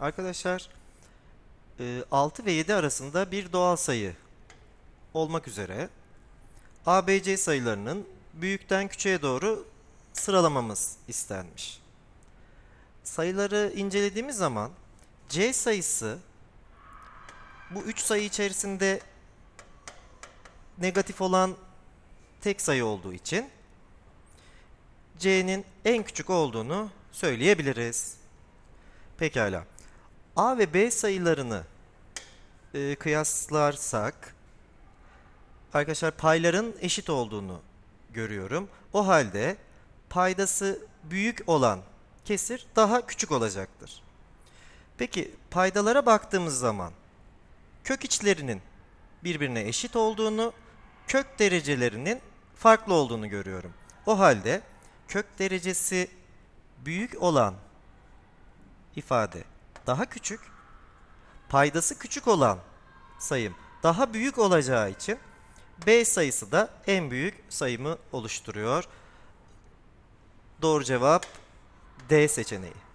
Arkadaşlar 6 e, ve 7 arasında bir doğal sayı olmak üzere ABC sayılarının büyükten küçüğe doğru sıralamamız istenmiş. Sayıları incelediğimiz zaman C sayısı bu 3 sayı içerisinde negatif olan tek sayı olduğu için C'nin en küçük olduğunu söyleyebiliriz. Pekala. A ve B sayılarını e, kıyaslarsak arkadaşlar payların eşit olduğunu görüyorum. O halde paydası büyük olan kesir daha küçük olacaktır. Peki paydalara baktığımız zaman kök içlerinin birbirine eşit olduğunu, kök derecelerinin farklı olduğunu görüyorum. O halde kök derecesi büyük olan ifade daha küçük, paydası küçük olan sayım daha büyük olacağı için B sayısı da en büyük sayımı oluşturuyor. Doğru cevap D seçeneği.